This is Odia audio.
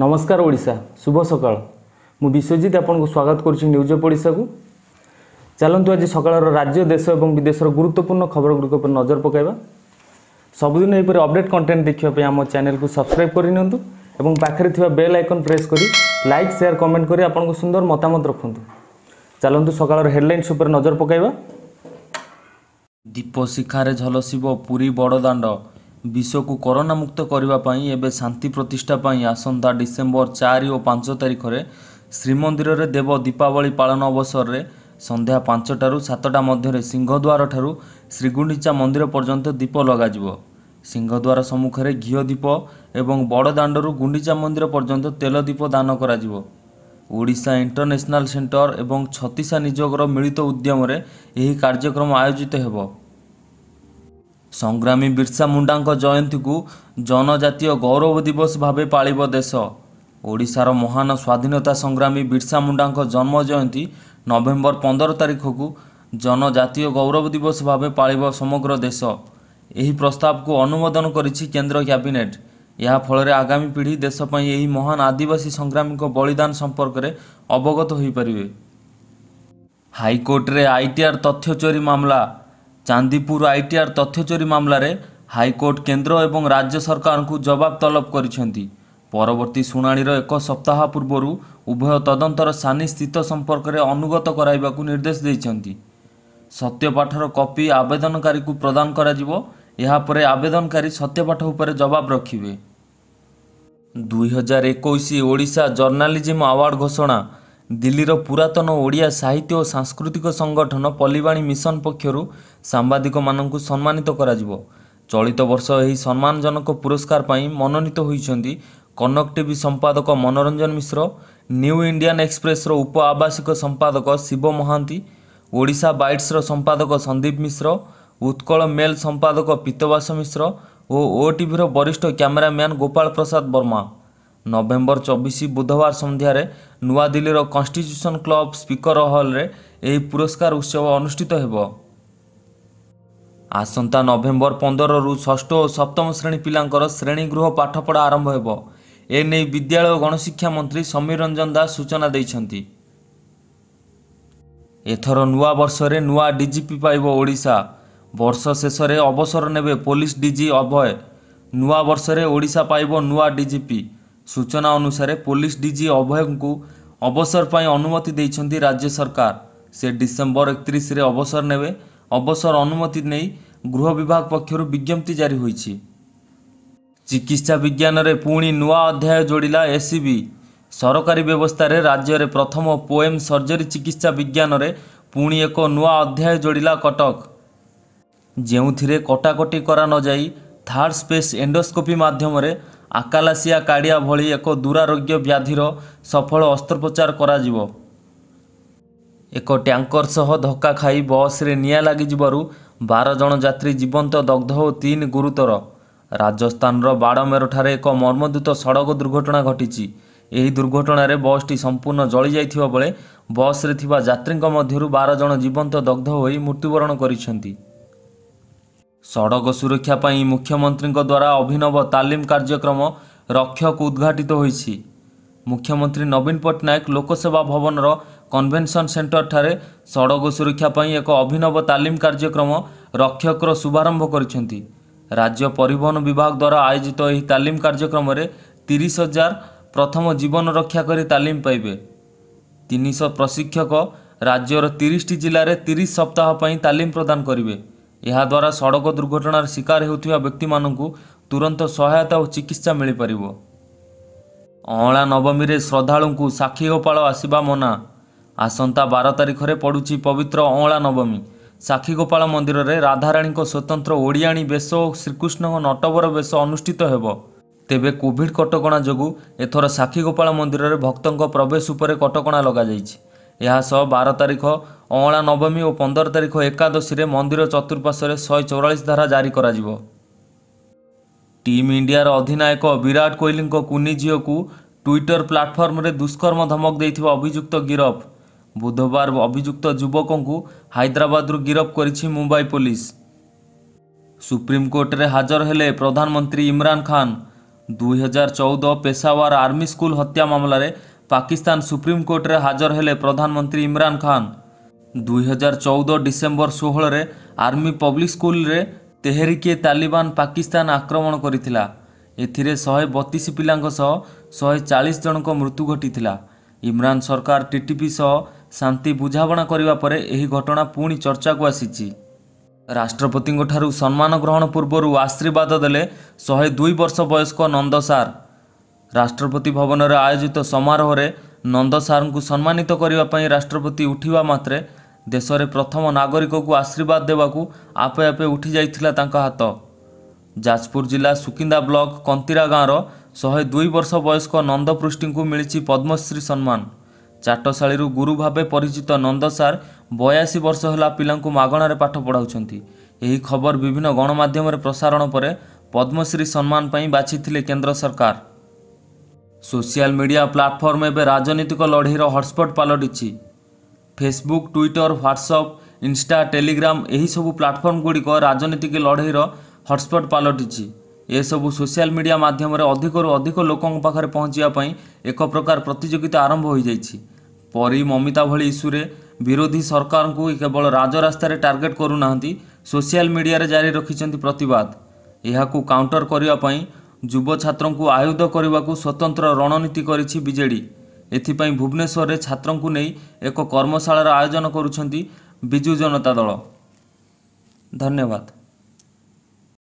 নমস্কার ওড়িশা শুভ সকাল মু বিশ্বজিৎ আপনার স্বাগত করছি নিউজ ওড়িশাকু ଚାଲନ୍ତୁ ଆଜି ସକାଳର ରାଜ୍ୟ ଦେଶ ଏବଂ ବିଦେଶର ଗୁରୁତ୍ୱପୂର୍ଣ୍ଣ ଖବରଗୁଡ଼ିକ ଉପରେ ନଜର ପକାଇବା ସବୁଦିନ ଏହିପରି ଅପଡ଼େଟ୍ କଣ୍ଟେଣ୍ଟ ଦେଖିବା ପାଇଁ ଆମ ଚ୍ୟାନେଲକୁ ସବସ୍କ୍ରାଇବ୍ କରିନିଅନ୍ତୁ ଏବଂ ପାଖରେ ଥିବା ବେଲ୍ ଆଇକନ୍ ପ୍ରେସ୍ କରି ଲାଇକ୍ ସେୟାର କମେଣ୍ଟ କରି ଆପଣଙ୍କ ସୁନ୍ଦର ମତାମତ ରଖନ୍ତୁ ଚାଲନ୍ତୁ ସକାଳର ହେଡ଼ଲାଇନ୍ସ ଉପରେ ନଜର ପକାଇବା ଦୀପଶିଖାରେ ଝଲସିବ ପୁରୀ ବଡ଼ଦାଣ୍ଡ ବିଶ୍ୱକୁ କରୋନା ମୁକ୍ତ କରିବା ପାଇଁ ଏବେ ଶାନ୍ତି ପ୍ରତିଷ୍ଠା ପାଇଁ ଆସନ୍ତା ଡିସେମ୍ବର ଚାରି ଓ ପାଞ୍ଚ ତାରିଖରେ ଶ୍ରୀମନ୍ଦିରରେ ଦେବ ଦୀପାବଳି ପାଳନ ଅବସରରେ ସନ୍ଧ୍ୟା ପାଞ୍ଚଟାରୁ ସାତଟା ମଧ୍ୟରେ ସିଂହଦ୍ୱାର ଠାରୁ ଶ୍ରୀଗୁଣ୍ଡିଚା ମନ୍ଦିର ପର୍ଯ୍ୟନ୍ତ ଦୀପ ଲଗାଯିବ ସିଂହଦ୍ୱାର ସମ୍ମୁଖରେ ଘିଅ ଦୀପ ଏବଂ ବଡ଼ଦାଣ୍ଡରୁ ଗୁଣ୍ଡିଚା ମନ୍ଦିର ପର୍ଯ୍ୟନ୍ତ ତେଲ ଦୀପ ଦାନ କରାଯିବ ଓଡ଼ିଶା ଇଣ୍ଟରନ୍ୟାସନାଲ୍ ସେଣ୍ଟର ଏବଂ ଛତିଶା ନିଯୋଗର ମିଳିତ ଉଦ୍ୟମରେ ଏହି କାର୍ଯ୍ୟକ୍ରମ ଆୟୋଜିତ ହେବ ସଂଗ୍ରାମୀ ବିର୍ସା ମୁଣ୍ଡାଙ୍କ ଜୟନ୍ତୀକୁ ଜନଜାତୀୟ ଗୌରବ ଦିବସ ଭାବେ ପାଳିବ ଦେଶ ଓଡ଼ିଶାର ମହାନ ସ୍ୱାଧୀନତା ସଂଗ୍ରାମୀ ବିର୍ସା ମୁଣ୍ଡାଙ୍କ ଜନ୍ମ ଜୟନ୍ତୀ ନଭେମ୍ବର ପନ୍ଦର ତାରିଖକୁ ଜନଜାତୀୟ ଗୌରବ ଦିବସ ଭାବେ ପାଳିବ ସମଗ୍ର ଦେଶ ଏହି ପ୍ରସ୍ତାବକୁ ଅନୁମୋଦନ କରିଛି କେନ୍ଦ୍ର କ୍ୟାବିନେଟ୍ ଏହାଫଳରେ ଆଗାମୀ ପିଢ଼ି ଦେଶ ପାଇଁ ଏହି ମହାନ ଆଦିବାସୀ ସଂଗ୍ରାମୀଙ୍କ ବଳିଦାନ ସମ୍ପର୍କରେ ଅବଗତ ହୋଇପାରିବେ ହାଇକୋର୍ଟରେ ଆଇଟିଆର୍ ତଥ୍ୟ ଚୋରି ମାମଲା ଚାନ୍ଦିପୁର ଆଇଟିଆର୍ ତଥ୍ୟ ଚୋରି ମାମଲାରେ ହାଇକୋର୍ଟ କେନ୍ଦ୍ର ଏବଂ ରାଜ୍ୟ ସରକାରଙ୍କୁ ଜବାବ ତଲବ କରିଛନ୍ତି ପରବର୍ତ୍ତୀ ଶୁଣାଣିର ଏକ ସପ୍ତାହ ପୂର୍ବରୁ ଉଭୟ ତଦନ୍ତର ସାନି ସ୍ଥିତ ସମ୍ପର୍କରେ ଅନୁଗତ କରାଇବାକୁ ନିର୍ଦ୍ଦେଶ ଦେଇଛନ୍ତି ସତ୍ୟପାଠର କପି ଆବେଦନକାରୀକୁ ପ୍ରଦାନ କରାଯିବ ଏହାପରେ ଆବେଦନକାରୀ ସତ୍ୟପାଠ ଉପରେ ଜବାବ ରଖିବେ ଦୁଇହଜାର ଏକୋଇଶ ଓଡ଼ିଶା ଜର୍ଣ୍ଣାଲିଜିମ୍ ଆୱାର୍ଡ଼ ଘୋଷଣା ଦିଲ୍ଲୀର ପୁରାତନ ଓଡ଼ିଆ ସାହିତ୍ୟ ଓ ସାଂସ୍କୃତିକ ସଂଗଠନ ପଲିବାଣୀ ମିଶନ ପକ୍ଷରୁ ସାମ୍ବାଦିକମାନଙ୍କୁ ସମ୍ମାନିତ କରାଯିବ ଚଳିତ ବର୍ଷ ଏହି ସମ୍ମାନଜନକ ପୁରସ୍କାର ପାଇଁ ମନୋନୀତ ହୋଇଛନ୍ତି କନକ ଟିଭି ସମ୍ପାଦକ ମନୋରଞ୍ଜନ ମିଶ୍ର ନ୍ୟୁ ଇଣ୍ଡିଆନ୍ ଏକ୍ସପ୍ରେସ୍ର ଉପ ଆବାସିକ ସମ୍ପାଦକ ଶିବ ମହାନ୍ତି ଓଡ଼ିଶା ବାଇଟ୍ସର ସମ୍ପାଦକ ସନ୍ଦୀପ ମିଶ୍ର ଉତ୍କଳ ମେଲ୍ ସମ୍ପାଦକ ପୀତବାସ ମିଶ୍ର ଓ ଓଟିଭିର ବରିଷ୍ଠ କ୍ୟାମେରାମ୍ୟାନ୍ ଗୋପାଳ ପ୍ରସାଦ ବର୍ମା ନଭେମ୍ବର ଚବିଶ ବୁଧବାର ସନ୍ଧ୍ୟାରେ ନୂଆଦିଲ୍ଲୀର କନଷ୍ଟିଚ୍ୟୁସନ୍ କ୍ଲବ ସ୍ପିକର ହଲ୍ରେ ଏହି ପୁରସ୍କାର ଉତ୍ସବ ଅନୁଷ୍ଠିତ ହେବ ଆସନ୍ତା ନଭେମ୍ବର ପନ୍ଦରରୁ ଷଷ୍ଠ ଓ ସପ୍ତମ ଶ୍ରେଣୀ ପିଲାଙ୍କର ଶ୍ରେଣୀଗୃହ ପାଠପଢ଼ା ଆରମ୍ଭ ହେବ ଏ ନେଇ ବିଦ୍ୟାଳୟ ଗଣଶିକ୍ଷା ମନ୍ତ୍ରୀ ସମୀର ରଞ୍ଜନ ଦାସ ସୂଚନା ଦେଇଛନ୍ତି ଏଥର ନୂଆ ବର୍ଷରେ ନୂଆ ଡିଜିପି ପାଇବ ଓଡ଼ିଶା ବର୍ଷ ଶେଷରେ ଅବସର ନେବେ ପୋଲିସ ଡିଜି ଅଭୟ ନୂଆ ବର୍ଷରେ ଓଡ଼ିଶା ପାଇବ ନୂଆ ଡିଜିପି ସୂଚନା ଅନୁସାରେ ପୋଲିସ ଡିଜି ଅଭୟଙ୍କୁ ଅବସର ପାଇଁ ଅନୁମତି ଦେଇଛନ୍ତି ରାଜ୍ୟ ସରକାର ସେ ଡିସେମ୍ବର ଏକତିରିଶରେ ଅବସର ନେବେ ଅବସର ଅନୁମତି ନେଇ ଗୃହ ବିଭାଗ ପକ୍ଷରୁ ବିଜ୍ଞପ୍ତି ଜାରି ହୋଇଛି ଚିକିତ୍ସା ବିଜ୍ଞାନରେ ପୁଣି ନୂଆ ଅଧ୍ୟାୟ ଯୋଡ଼ିଲା ଏସ୍ସିବି ସରକାରୀ ବ୍ୟବସ୍ଥାରେ ରାଜ୍ୟରେ ପ୍ରଥମ ପୋଏମ୍ ସର୍ଜରୀ ଚିକିତ୍ସା ବିଜ୍ଞାନରେ ପୁଣି ଏକ ନୂଆ ଅଧ୍ୟାୟ ଯୋଡ଼ିଲା କଟକ ଯେଉଁଥିରେ କଟାକଟି କରା ନଯାଇ ଥାର୍ଡ଼ ସ୍ପେସ୍ ଏଣ୍ଡୋସ୍କୋପି ମାଧ୍ୟମରେ ଆକାଲାସିଆ କାଡ଼ିଆ ଭଳି ଏକ ଦୂରାରୋଗ୍ୟ ବ୍ୟାଧିର ସଫଳ ଅସ୍ତ୍ରୋପଚାର କରାଯିବ ଏକ ଟ୍ୟାଙ୍କର ସହ ଧକ୍କା ଖାଇ ବସ୍ରେ ନିଆଁ ଲାଗିଯିବାରୁ ବାର ଜଣ ଯାତ୍ରୀ ଜୀବନ୍ତ ଦଗ୍ଧ ଓ ତିନି ଗୁରୁତର ରାଜସ୍ଥାନର ବାଡ଼ମେରଠାରେ ଏକ ମର୍ମଦୂତ ସଡ଼କ ଦୁର୍ଘଟଣା ଘଟିଛି ଏହି ଦୁର୍ଘଟଣାରେ ବସ୍ଟି ସମ୍ପୂର୍ଣ୍ଣ ଜଳିଯାଇଥିବା ବେଳେ ବସ୍ରେ ଥିବା ଯାତ୍ରୀଙ୍କ ମଧ୍ୟରୁ ବାର ଜଣ ଜୀବନ୍ତ ଦଗ୍ଧ ହୋଇ ମୃତ୍ୟୁବରଣ କରିଛନ୍ତି ସଡ଼କ ସୁରକ୍ଷା ପାଇଁ ମୁଖ୍ୟମନ୍ତ୍ରୀଙ୍କ ଦ୍ୱାରା ଅଭିନବ ତାଲିମ କାର୍ଯ୍ୟକ୍ରମ ରକ୍ଷକ ଉଦ୍ଘାଟିତ ହୋଇଛି ମୁଖ୍ୟମନ୍ତ୍ରୀ ନବୀନ ପଟ୍ଟନାୟକ ଲୋକସେବା ଭବନର କନଭେନସନ୍ ସେଣ୍ଟରଠାରେ ସଡ଼କ ସୁରକ୍ଷା ପାଇଁ ଏକ ଅଭିନବ ତାଲିମ କାର୍ଯ୍ୟକ୍ରମ ରକ୍ଷକର ଶୁଭାରମ୍ଭ କରିଛନ୍ତି ରାଜ୍ୟ ପରିବହନ ବିଭାଗ ଦ୍ୱାରା ଆୟୋଜିତ ଏହି ତାଲିମ କାର୍ଯ୍ୟକ୍ରମରେ ତିରିଶ ହଜାର ପ୍ରଥମ ଜୀବନ ରକ୍ଷା କରି ତାଲିମ ପାଇବେ ତିନିଶହ ପ୍ରଶିକ୍ଷକ ରାଜ୍ୟର ତିରିଶଟି ଜିଲ୍ଲାରେ ତିରିଶ ସପ୍ତାହ ପାଇଁ ତାଲିମ ପ୍ରଦାନ କରିବେ ଏହାଦ୍ୱାରା ସଡ଼କ ଦୁର୍ଘଟଣାର ଶିକାର ହେଉଥିବା ବ୍ୟକ୍ତିମାନଙ୍କୁ ତୁରନ୍ତ ସହାୟତା ଓ ଚିକିତ୍ସା ମିଳିପାରିବ ଅଁଳା ନବମୀରେ ଶ୍ରଦ୍ଧାଳୁଙ୍କୁ ସାକ୍ଷୀ ଗୋପାଳ ଆସିବା ମନା ଆସନ୍ତା ବାର ତାରିଖରେ ପଡ଼ୁଛି ପବିତ୍ର ଅଁଳା ନବମୀ ସାକ୍ଷୀ ଗୋପାଳ ମନ୍ଦିରରେ ରାଧାରାଣୀଙ୍କ ସ୍ୱତନ୍ତ୍ର ଓଡ଼ିଆଣୀ ବେଶ ଓ ଶ୍ରୀକୃଷ୍ଣଙ୍କ ନଟବର ବେଶ ଅନୁଷ୍ଠିତ ହେବ ତେବେ କୋଭିଡ଼ କଟକଣା ଯୋଗୁଁ ଏଥର ସାକ୍ଷୀ ଗୋପାଳ ମନ୍ଦିରରେ ଭକ୍ତଙ୍କ ପ୍ରବେଶ ଉପରେ କଟକଣା ଲଗାଯାଇଛି ଏହାସହ ବାର ତାରିଖ ଅଁଳା ନବମୀ ଓ ପନ୍ଦର ତାରିଖ ଏକାଦଶୀରେ ମନ୍ଦିର ଚତୁଃପାର୍ଶ୍ୱରେ ଶହେ ଚଉରାଳିଶ ଧାରା ଜାରି କରାଯିବ ଟିମ୍ ଇଣ୍ଡିଆର ଅଧିନାୟକ ବିରାଟ କୋହଲିଙ୍କ କୁନି ଝିଅକୁ ଟ୍ୱିଟର ପ୍ଲାଟଫର୍ମରେ ଦୁଷ୍କର୍ମ ଧମକ ଦେଇଥିବା ଅଭିଯୁକ୍ତ ଗିରଫ ବୁଧବାର ଅଭିଯୁକ୍ତ ଯୁବକଙ୍କୁ ହାଇଦ୍ରାବାଦରୁ ଗିରଫ କରିଛି ମୁମ୍ବାଇ ପୋଲିସ ସୁପ୍ରିମକୋର୍ଟରେ ହାଜର ହେଲେ ପ୍ରଧାନମନ୍ତ୍ରୀ ଇମ୍ରାନ ଖାନ୍ ଦୁଇହଜାର ଚଉଦ ପେଶାୱାର ଆର୍ମି ସ୍କୁଲ ହତ୍ୟା ମାମଲାରେ ପାକିସ୍ତାନ ସୁପ୍ରିମକୋର୍ଟରେ ହାଜର ହେଲେ ପ୍ରଧାନମନ୍ତ୍ରୀ ଇମ୍ରାନ ଖାନ୍ ଦୁଇହଜାର ଚଉଦ ଡିସେମ୍ବର ଷୋହଳରେ ଆର୍ମି ପବ୍ଲିକ ସ୍କୁଲରେ ତେହେରିକେ ତାଲିବାନ ପାକିସ୍ତାନ ଆକ୍ରମଣ କରିଥିଲା ଏଥିରେ ଶହେ ବତିଶ ପିଲାଙ୍କ ସହ ଶହେ ଚାଳିଶ ଜଣଙ୍କ ମୃତ୍ୟୁ ଘଟିଥିଲା ଇମ୍ରାନ ସରକାର ଟିଟିପି ସହ ଶାନ୍ତି ବୁଝାମଣା କରିବା ପରେ ଏହି ଘଟଣା ପୁଣି ଚର୍ଚ୍ଚାକୁ ଆସିଛି ରାଷ୍ଟ୍ରପତିଙ୍କଠାରୁ ସମ୍ମାନ ଗ୍ରହଣ ପୂର୍ବରୁ ଆଶୀର୍ବାଦ ଦେଲେ ଶହେ ଦୁଇ ବର୍ଷ ବୟସ୍କ ନନ୍ଦ ସାର୍ ରାଷ୍ଟ୍ରପତି ଭବନରେ ଆୟୋଜିତ ସମାରୋହରେ ନନ୍ଦ ସାର୍ଙ୍କୁ ସମ୍ମାନିତ କରିବା ପାଇଁ ରାଷ୍ଟ୍ରପତି ଉଠିବା ମାତ୍ରେ ଦେଶରେ ପ୍ରଥମ ନାଗରିକକୁ ଆଶୀର୍ବାଦ ଦେବାକୁ ଆପେ ଆପେ ଉଠିଯାଇଥିଲା ତାଙ୍କ ହାତ ଯାଜପୁର ଜିଲ୍ଲା ସୁକିନ୍ଦା ବ୍ଲକ କନ୍ତିରା ଗାଁର ଶହେ ଦୁଇ ବର୍ଷ ବୟସ୍କ ନନ୍ଦ ପୃଷ୍ଟିଙ୍କୁ ମିଳିଛି ପଦ୍ମଶ୍ରୀ ସମ୍ମାନ ଚାଟଶାଳୀରୁ ଗୁରୁ ଭାବେ ପରିଚିତ ନନ୍ଦ ସାର୍ ବୟାଅଶୀ ବର୍ଷ ହେଲା ପିଲାଙ୍କୁ ମାଗଣାରେ ପାଠ ପଢ଼ାଉଛନ୍ତି ଏହି ଖବର ବିଭିନ୍ନ ଗଣମାଧ୍ୟମରେ ପ୍ରସାରଣ ପରେ ପଦ୍ମଶ୍ରୀ ସମ୍ମାନ ପାଇଁ ବାଛିଥିଲେ କେନ୍ଦ୍ର ସରକାର ସୋସିଆଲ ମିଡ଼ିଆ ପ୍ଲାଟଫର୍ମ ଏବେ ରାଜନୈତିକ ଲଢ଼େଇର ହଟସ୍ପଟ୍ ପାଲଟିଛି Facebook Twitter WhatsApp Insta Telegram ଏହିସବୁ ପ୍ଲାଟଫର୍ମଗୁଡ଼ିକ ରାଜନୈତିକ ଲଢ଼େଇର ହଟସ୍ପଟ୍ ପାଲଟିଛି ଏସବୁ ସୋସିଆଲ ମିଡ଼ିଆ ମାଧ୍ୟମରେ ଅଧିକରୁ ଅଧିକ ଲୋକଙ୍କ ପାଖରେ ପହଞ୍ଚିବା ପାଇଁ ଏକ ପ୍ରକାର ପ୍ରତିଯୋଗିତା ଆରମ୍ଭ ହୋଇଯାଇଛି ପରି ମମିତା ଭଳି ଇସ୍ୟୁରେ ବିରୋଧୀ ସରକାରଙ୍କୁ କେବଳ ରାଜରାସ୍ତାରେ ଟାର୍ଗେଟ୍ କରୁନାହାନ୍ତି ସୋସିଆଲ ମିଡ଼ିଆରେ ଜାରି ରଖିଛନ୍ତି ପ୍ରତିବାଦ ଏହାକୁ କାଉଣ୍ଟର କରିବା ପାଇଁ ଯୁବ ଛାତ୍ରଙ୍କୁ ଆୟୁଧ କରିବାକୁ ସ୍ୱତନ୍ତ୍ର ରଣନୀତି କରିଛି ବିଜେଡ଼ି ଏଥିପାଇଁ ଭୁବନେଶ୍ୱରରେ ଛାତ୍ରଙ୍କୁ ନେଇ ଏକ କର୍ମଶାଳାର ଆୟୋଜନ କରୁଛନ୍ତି ବିଜୁ ଜନତା ଦଳ ଧନ୍ୟବାଦ